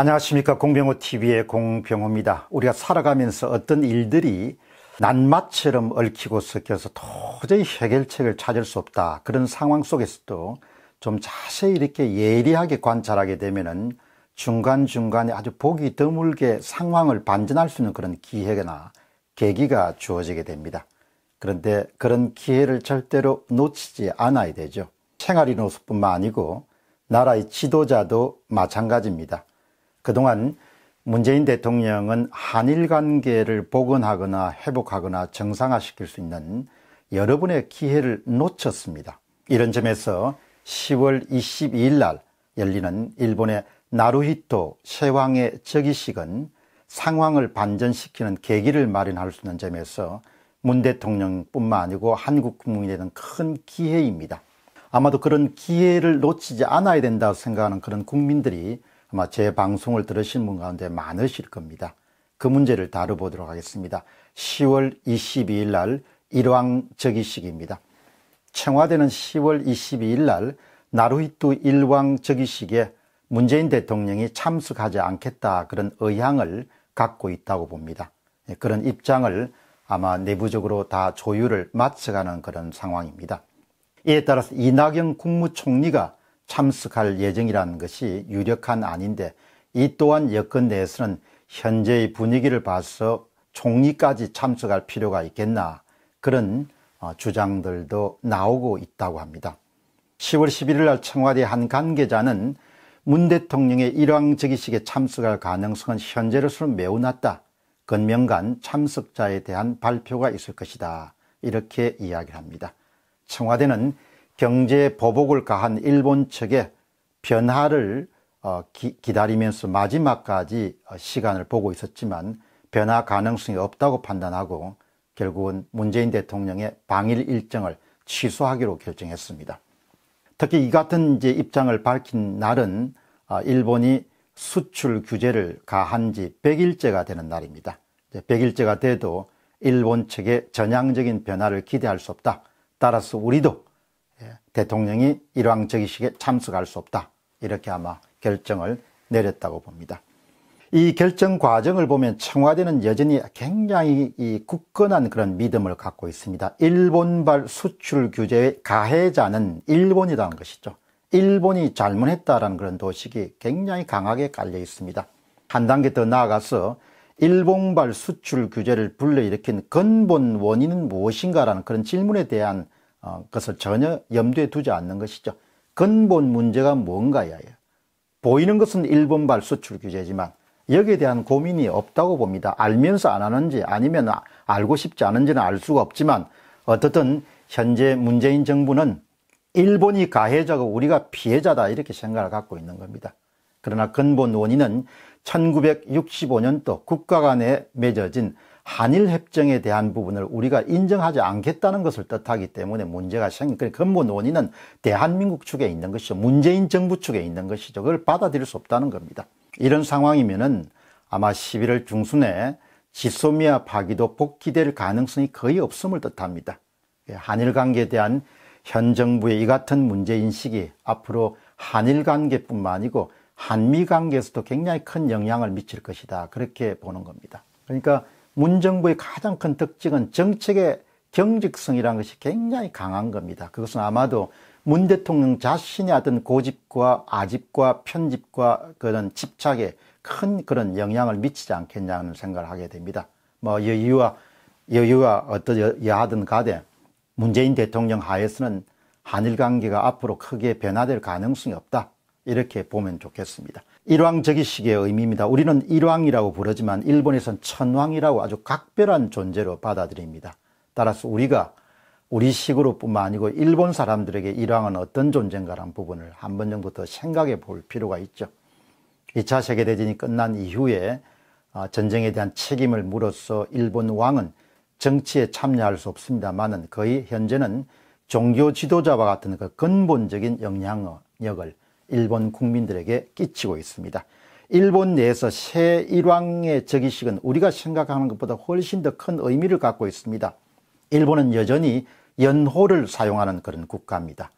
안녕하십니까 공병호 TV의 공병호입니다. 우리가 살아가면서 어떤 일들이 난마처럼 얽히고 섞여서 도저히 해결책을 찾을 수 없다 그런 상황 속에서도 좀 자세히 이렇게 예리하게 관찰하게 되면은 중간중간에 아주 보기 드물게 상황을 반전할 수 있는 그런 기회나 계기가 주어지게 됩니다. 그런데 그런 기회를 절대로 놓치지 않아야 되죠. 생활인으로뿐만 아니고 나라의 지도자도 마찬가지입니다. 그동안 문재인 대통령은 한일 관계를 복원하거나 회복하거나 정상화시킬 수 있는 여러분의 기회를 놓쳤습니다. 이런 점에서 10월 22일 날 열리는 일본의 나루히토 셰왕의 즉위식은 상황을 반전시키는 계기를 마련할 수 있는 점에서 문 대통령뿐만 아니고 한국 국민에게는 큰 기회입니다. 아마도 그런 기회를 놓치지 않아야 된다고 생각하는 그런 국민들이 아마 제 방송을 들으신 분 가운데 많으실 겁니다. 그 문제를 다뤄보도록 하겠습니다. 10월 22일 날 일왕적이식입니다. 청와대는 10월 22일 날 나루히뚜 일왕적이식에 문재인 대통령이 참석하지 않겠다 그런 의향을 갖고 있다고 봅니다. 예, 그런 입장을 아마 내부적으로 다 조율을 마쳐가는 그런 상황입니다. 이에 따라서 이낙연 국무총리가 참석할 예정이라는 것이 유력한 아닌데이 또한 여건 내에서는 현재의 분위기를 봐서 총리까지 참석할 필요가 있겠나 그런 어, 주장들도 나오고 있다고 합니다. 10월 11일 날 청와대 한 관계자는 문 대통령의 일왕적이식에 참석할 가능성은 현재로서는 매우 낮다. 건명간 참석자에 대한 발표가 있을 것이다. 이렇게 이야기를 합니다. 청와대는 경제 보복을 가한 일본 측의 변화를 어, 기, 다리면서 마지막까지 어, 시간을 보고 있었지만 변화 가능성이 없다고 판단하고 결국은 문재인 대통령의 방일 일정을 취소하기로 결정했습니다. 특히 이 같은 이제 입장을 밝힌 날은 어, 일본이 수출 규제를 가한 지 100일째가 되는 날입니다. 100일째가 돼도 일본 측의 전향적인 변화를 기대할 수 없다. 따라서 우리도 대통령이 일왕적의식에 참석할 수 없다 이렇게 아마 결정을 내렸다고 봅니다. 이 결정 과정을 보면 청와대는 여전히 굉장히 굳건한 그런 믿음을 갖고 있습니다. 일본발 수출 규제의 가해자는 일본이라는 것이죠. 일본이 잘못했다라는 그런 도식이 굉장히 강하게 깔려 있습니다. 한 단계 더 나아가서 일본발 수출 규제를 불러일으킨 근본 원인은 무엇인가라는 그런 질문에 대한 어, 그 것을 전혀 염두에 두지 않는 것이죠. 근본 문제가 뭔가야. 보이는 것은 일본발 수출 규제지만 여기에 대한 고민이 없다고 봅니다. 알면서 안 하는지 아니면 아, 알고 싶지 않은지는 알 수가 없지만 어떻든 현재 문재인 정부는 일본이 가해자고 우리가 피해자다 이렇게 생각을 갖고 있는 겁니다. 그러나 근본 원인은 1965년도 국가 간에 맺어진 한일 협정에 대한 부분을 우리가 인정하지 않겠다는 것을 뜻하기 때문에 문제가 생긴 그 근본 원인은 대한민국 측에 있는 것이죠. 문재인 정부 측에 있는 것이죠. 그걸 받아들일 수 없다는 겁니다. 이런 상황이면은 아마 11월 중순에 지소미아 파기도 복귀될 가능성이 거의 없음을 뜻합니다. 예, 한일 관계에 대한 현 정부의 이 같은 문제인식이 앞으로 한일 관계뿐만 아니고 한미 관계에서도 굉장히 큰 영향을 미칠 것이다. 그렇게 보는 겁니다. 그러니까 문정부의 가장 큰 특징은 정책의 경직성이라는 것이 굉장히 강한 겁니다. 그것은 아마도 문 대통령 자신의 어떤 고집과 아집과 편집과 그런 집착에 큰 그런 영향을 미치지 않겠냐는 생각을 하게 됩니다. 뭐 여유와 여유와 어떤 여하든 가되 문재인 대통령 하에서는 한일 관계가 앞으로 크게 변화될 가능성이 없다. 이렇게 보면 좋겠습니다. 일왕적이기의 의미입니다. 우리는 일왕이라고 부르지만 일본에선 천왕이라고 아주 각별한 존재로 받아들입니다. 따라서 우리가 우리 식으로 뿐만 아니고 일본 사람들에게 일왕은 어떤 존재인가라는 부분을 한 번 정도 더 생각해 볼 필요가 있죠. 2차 세계대전이 끝난 이후에 아, 전쟁에 대한 책임을 물어서 일본 왕은 정치에 참여할 수 없습니다만은 거의 현재는 종교 지도자와 같은 그 근본적인 영향력을 일본 국민들에게 끼치고 있습니다. 일본 내에서 새 일왕의 즉위식은 우리가 생각하는 것보다 훨씬 더 큰 의미를 갖고 있습니다. 일본은 여전히 연호를 사용하는 그런 국가입니다.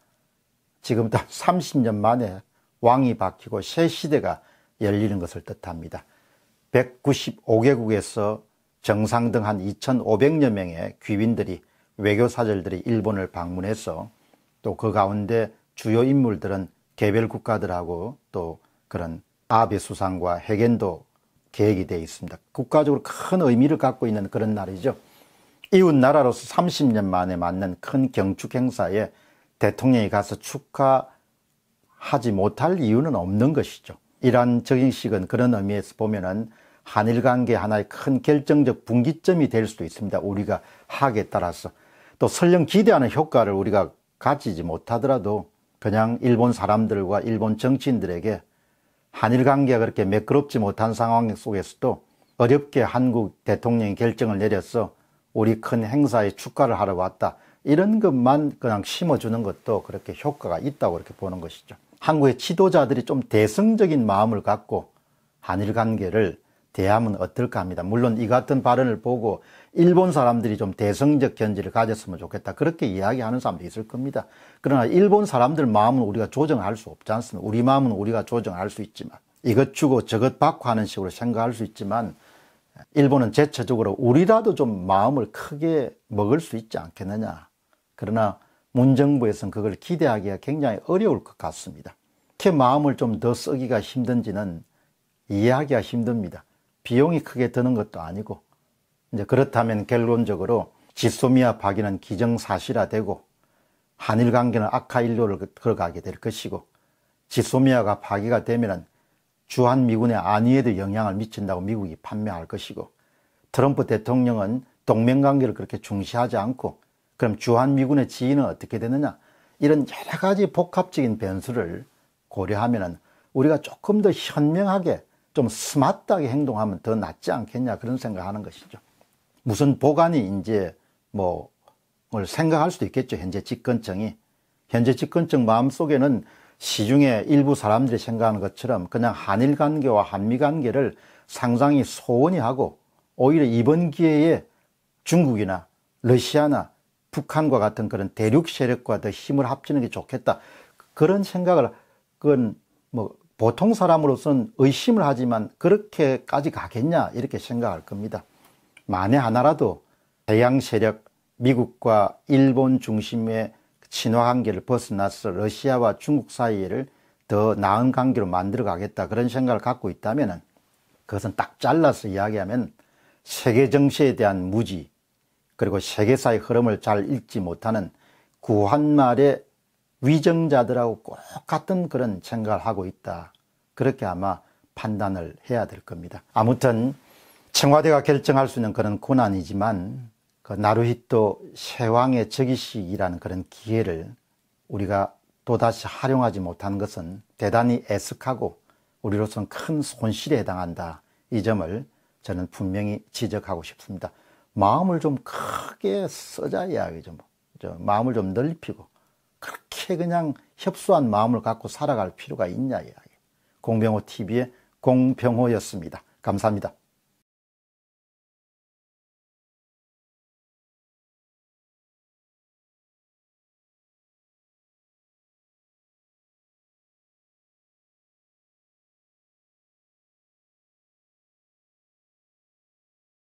지금부터 30년 만에 왕이 바뀌고 새 시대가 열리는 것을 뜻합니다. 195개국에서 정상 등 한 2,500여 명의 귀빈들이 외교사절들이 일본을 방문해서 또 그 가운데 주요 인물들은 개별 국가들하고 또 그런 아베 수상과 해겐도 계획이 되어 있습니다. 국가적으로 큰 의미를 갖고 있는 그런 날이죠. 이웃 나라로서 30년 만에 맞는 큰 경축 행사에 대통령이 가서 축하하지 못할 이유는 없는 것이죠. 이러한 적인식은 그런 의미에서 보면은 한일 관계 하나의 큰 결정적 분기점이 될 수도 있습니다. 우리가 하기에 따라서 또 설령 기대하는 효과를 우리가 가지지 못하더라도 그냥 일본 사람들과 일본 정치인들에게 한일 관계가 그렇게 매끄럽지 못한 상황 속에서도 어렵게 한국 대통령이 결정을 내려서 우리 큰 행사에 축가를 하러 왔다. 이런 것만 그냥 심어주는 것도 그렇게 효과가 있다고 이렇게 보는 것이죠. 한국의 지도자들이 좀 대승적인 마음을 갖고 한일 관계를 대하면 어떨까 합니다. 물론 이 같은 발언을 보고 일본 사람들이 좀 대성적 견지를 가졌으면 좋겠다. 그렇게 이야기하는 사람도 있을 겁니다. 그러나 일본 사람들 마음은 우리가 조정할 수 없지 않습니까? 우리 마음은 우리가 조정할 수 있지만 이것 주고 저것 받고 하는 식으로 생각할 수 있지만 일본은 제체적으로 우리라도 좀 마음을 크게 먹을 수 있지 않겠느냐. 그러나 문정부에서는 그걸 기대하기가 굉장히 어려울 것 같습니다. 이렇게 마음을 좀 더 쓰기가 힘든지는 이해하기가 힘듭니다. 비용이 크게 드는 것도 아니고 이제 그렇다면 결론적으로 지소미아 파기는 기정사실화되고 한일 관계는 악화 일로를 그, 걸어가게 될 것이고 지소미아가 파기가 되면 주한 미군의 안위에도 영향을 미친다고 미국이 판명할 것이고 트럼프 대통령은 동맹 관계를 그렇게 중시하지 않고 그럼 주한 미군의 지위는 어떻게 되느냐 이런 여러 가지 복합적인 변수를 고려하면은 우리가 조금 더 현명하게 좀 스마트하게 행동하면 더 낫지 않겠냐 그런 생각하는 것이죠. 무슨 보관이 이제 뭐을 생각할 수도 있겠죠. 현재 집권청이 현재 집권청 마음 속에는 시중에 일부 사람들이 생각하는 것처럼 그냥 한일 관계와 한미 관계를 상당히 소원히 하고 오히려 이번 기회에 중국이나 러시아나 북한과 같은 그런 대륙 세력과 더 힘을 합치는 게 좋겠다. 그런 생각을 그건 뭐 보통 사람으로서는 의심을 하지만 그렇게까지 가겠냐 이렇게 생각할 겁니다. 만에 하나라도 대양 세력 미국과 일본 중심의 친화 관계를 벗어나서 러시아와 중국 사이를 더 나은 관계로 만들어 가겠다 그런 생각을 갖고 있다면 그것은 딱 잘라서 이야기하면 세계 정세에 대한 무지 그리고 세계사의 흐름을 잘 읽지 못하는 구한말의 위정자들하고 꼭 같은 그런 생각을 하고 있다. 그렇게 아마 판단을 해야 될 겁니다. 아무튼 청와대가 결정할 수 있는 그런 고난이지만 그 나루히토 세왕의 적이식이라는 그런 기회를 우리가 또다시 활용하지 못한 것은 대단히 애석하고 우리로서는 큰 손실에 해당한다. 이 점을 저는 분명히 지적하고 싶습니다. 마음을 좀 크게 써자 이야기죠. 마음을 좀 넓히고 그렇게 그냥 협소한 마음을 갖고 살아갈 필요가 있냐 이야기. 공병호 TV의 공병호였습니다. 감사합니다.